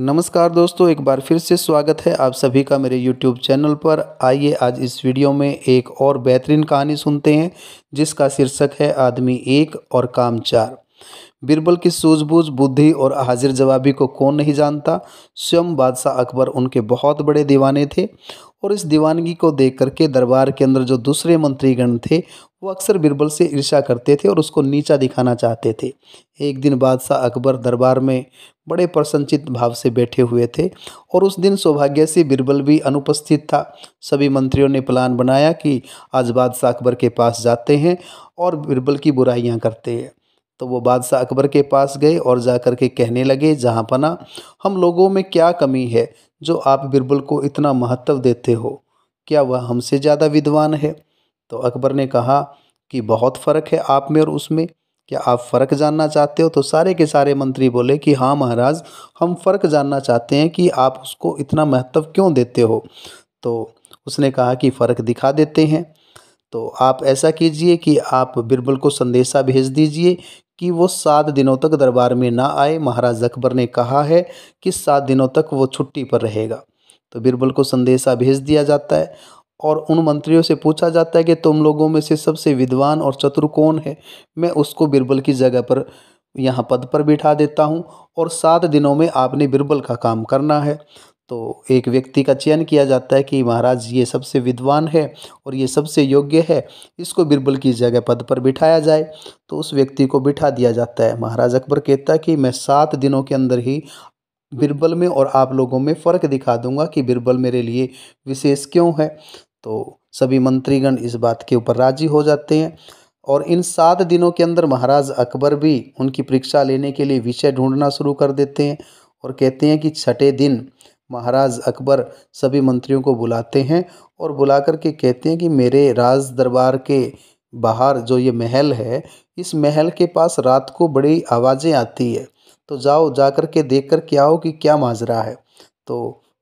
नमस्कार दोस्तों एक बार फिर से स्वागत है आप सभी का मेरे YouTube चैनल पर आइए आज इस वीडियो में एक और बेहतरीन कहानी सुनते हैं जिसका शीर्षक है आदमी एक और काम चार बीरबल की सूझबूझ बुद्धि और हाजिर जवाबी को कौन नहीं जानता स्वयं बादशाह अकबर उनके बहुत बड़े दीवाने थे और इस दीवानगी को देख करके दरबार के अंदर जो दूसरे मंत्रीगण थे वो अक्सर बिरबल से ईर्षा करते थे और उसको नीचा दिखाना चाहते थे एक दिन बादशाह अकबर दरबार में बड़े प्रसन्नचित भाव से बैठे हुए थे और उस दिन सौभाग्य से बिरबल भी अनुपस्थित था सभी मंत्रियों ने प्लान बनाया कि आज बादशाह अकबर के पास जाते हैं और बिरबल की बुराइयाँ करते हैं तो वो बादशाह अकबर के पास गए और जा कर के कहने लगे जहाँ पना हम लोगों में क्या कमी है जो आप बिरबल को इतना महत्व देते हो क्या वह हमसे ज़्यादा विद्वान है तो अकबर ने कहा कि बहुत फ़र्क है आप में और उसमें क्या आप फ़र्क जानना चाहते हो तो सारे के सारे मंत्री बोले कि हाँ महाराज हम फ़र्क जानना चाहते हैं कि आप उसको इतना महत्व क्यों देते हो तो उसने कहा कि फ़र्क दिखा देते हैं तो आप ऐसा कीजिए कि आप बिरबल को संदेशा भेज दीजिए कि वो सात दिनों तक दरबार में ना आए महाराज अकबर ने कहा है कि सात दिनों तक वो छुट्टी पर रहेगा तो बिरबल को संदेशा भेज दिया जाता है और उन मंत्रियों से पूछा जाता है कि तुम लोगों में से सबसे विद्वान और चतुर कौन है मैं उसको बिरबल की जगह पर यहाँ पद पर बिठा देता हूँ और सात दिनों में आपने बिरबल का काम करना है तो एक व्यक्ति का चयन किया जाता है कि महाराज ये सबसे विद्वान है और ये सबसे योग्य है इसको बिरबल की जगह पद पर बिठाया जाए तो उस व्यक्ति को बिठा दिया जाता है महाराज अकबर कहता है कि मैं सात दिनों के अंदर ही बिरबल में और आप लोगों में फ़र्क दिखा दूंगा कि बिरबल मेरे लिए विशेष क्यों है तो सभी मंत्रीगण इस बात के ऊपर राजी हो जाते हैं और इन सात दिनों के अंदर महाराज अकबर भी उनकी परीक्षा लेने के लिए विषय ढूंढना शुरू कर देते हैं और कहते हैं कि छठे दिन महाराज अकबर सभी मंत्रियों को बुलाते हैं और बुला कर के कहते हैं कि मेरे राज दरबार के बाहर जो ये महल है इस महल के पास रात को बड़ी आवाज़ें आती है तो जाओ जा कर के देख कर के आओ कि क्या माजरा है तो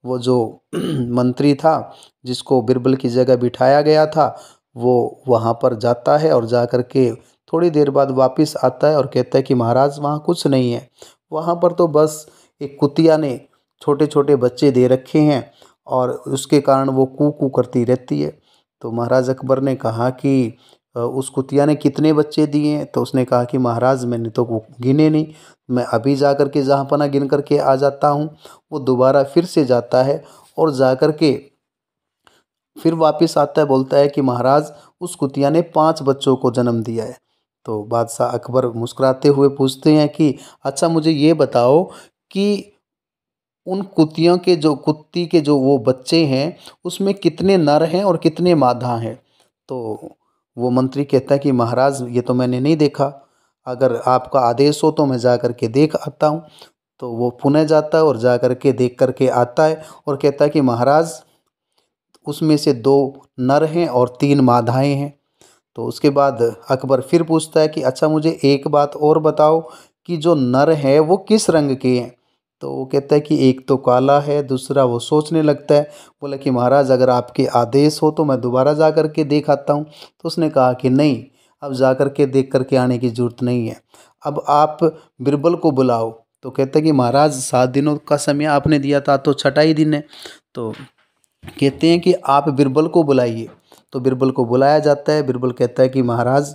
वो जो मंत्री था जिसको बिरबल की जगह बिठाया गया था वो वहाँ पर जाता है और जा कर के थोड़ी देर बाद वापस आता है और कहता है कि महाराज वहाँ कुछ नहीं है वहाँ पर तो बस एक कुतिया ने छोटे छोटे बच्चे दे रखे हैं और उसके कारण वो कू कू करती रहती है तो महाराज अकबर ने कहा कि उस कुतिया ने कितने बच्चे दिए तो उसने कहा कि महाराज मैंने तो वो गिने नहीं मैं अभी जा कर के जहाँ पना गिन कर के आ जाता हूँ वो दोबारा फिर से जाता है और जा कर के फिर वापस आता है बोलता है कि महाराज उस कुतिया ने पाँच बच्चों को जन्म दिया है तो बादशाह अकबर मुस्कुराते हुए पूछते हैं कि अच्छा मुझे ये बताओ कि उन कुतियों के जो कुत्ती के जो वो बच्चे हैं उसमें कितने नर हैं और कितने मादा हैं तो वो मंत्री कहता है कि महाराज ये तो मैंने नहीं देखा अगर आपका आदेश हो तो मैं जा कर के देख आता हूँ तो वो पुनः जाता है और जा कर के देख कर के आता है और कहता है कि महाराज उसमें से दो नर हैं और तीन माधाएँ हैं तो उसके बाद अकबर फिर पूछता है कि अच्छा मुझे एक बात और बताओ कि जो नर है वो किस रंग के हैं तो वो कहता है कि एक तो काला है दूसरा वो सोचने लगता है बोला कि महाराज अगर आपके आदेश हो तो मैं दोबारा जा कर के देख आता हूँ तो उसने कहा कि नहीं अब जा कर के देख कर के आने की ज़रूरत नहीं है अब आप बिरबल को बुलाओ तो कहते हैं कि महाराज सात दिनों का समय आपने दिया था तो छठा ही दिन है तो कहते हैं कि आप बिरबल को बुलाइए तो बिरबल को बुलाया जाता है बिरबल कहता है कि महाराज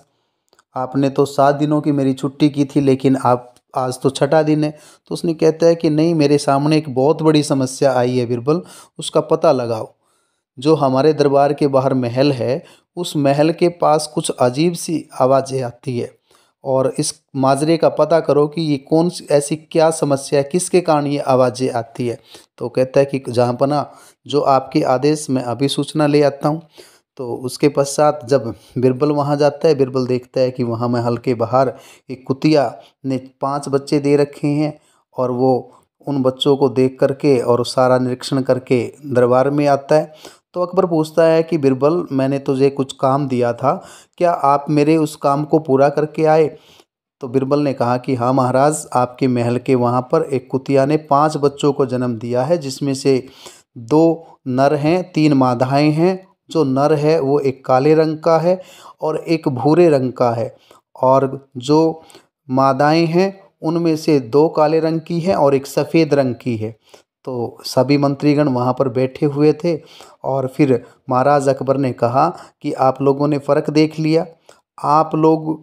आपने तो सात दिनों की मेरी छुट्टी की थी लेकिन आप आज तो छठा दिन है तो उसने कहता है कि नहीं मेरे सामने एक बहुत बड़ी समस्या आई है बीरबल उसका पता लगाओ जो हमारे दरबार के बाहर महल है उस महल के पास कुछ अजीब सी आवाज़ें आती है और इस माजरे का पता करो कि ये कौन सी ऐसी क्या समस्या है किसके कारण ये आवाज़ें आती है तो कहता है कि जहाँ जो आपके आदेश मैं अभी सूचना ले आता हूँ तो उसके पश्चात जब बिरबल वहाँ जाता है बिरबल देखता है कि वहाँ महल के बाहर एक कुतिया ने पांच बच्चे दे रखे हैं और वो उन बच्चों को देख करके और सारा निरीक्षण करके दरबार में आता है तो अकबर पूछता है कि बिरबल मैंने तुझे कुछ काम दिया था क्या आप मेरे उस काम को पूरा करके आए तो बिरबल ने कहा कि हाँ महाराज आपके महल के वहाँ पर एक कुतिया ने पाँच बच्चों को जन्म दिया है जिसमें से दो नर हैं तीन मादाएँ हैं जो नर है वो एक काले रंग का है और एक भूरे रंग का है और जो मादाएं हैं उनमें से दो काले रंग की हैं और एक सफ़ेद रंग की है तो सभी मंत्रीगण वहाँ पर बैठे हुए थे और फिर महाराज अकबर ने कहा कि आप लोगों ने फ़र्क देख लिया आप लोग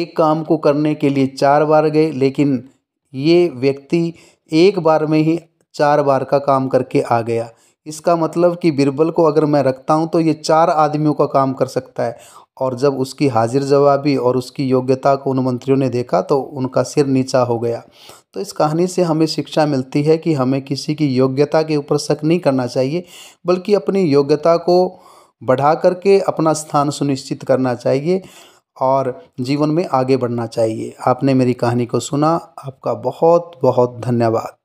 एक काम को करने के लिए चार बार गए लेकिन ये व्यक्ति एक बार में ही चार बार का काम करके आ गया इसका मतलब कि बिरबल को अगर मैं रखता हूँ तो ये चार आदमियों का काम कर सकता है और जब उसकी हाजिर जवाबी और उसकी योग्यता को उन मंत्रियों ने देखा तो उनका सिर नीचा हो गया तो इस कहानी से हमें शिक्षा मिलती है कि हमें किसी की योग्यता के ऊपर शक नहीं करना चाहिए बल्कि अपनी योग्यता को बढ़ा करके अपना स्थान सुनिश्चित करना चाहिए और जीवन में आगे बढ़ना चाहिए आपने मेरी कहानी को सुना आपका बहुत बहुत धन्यवाद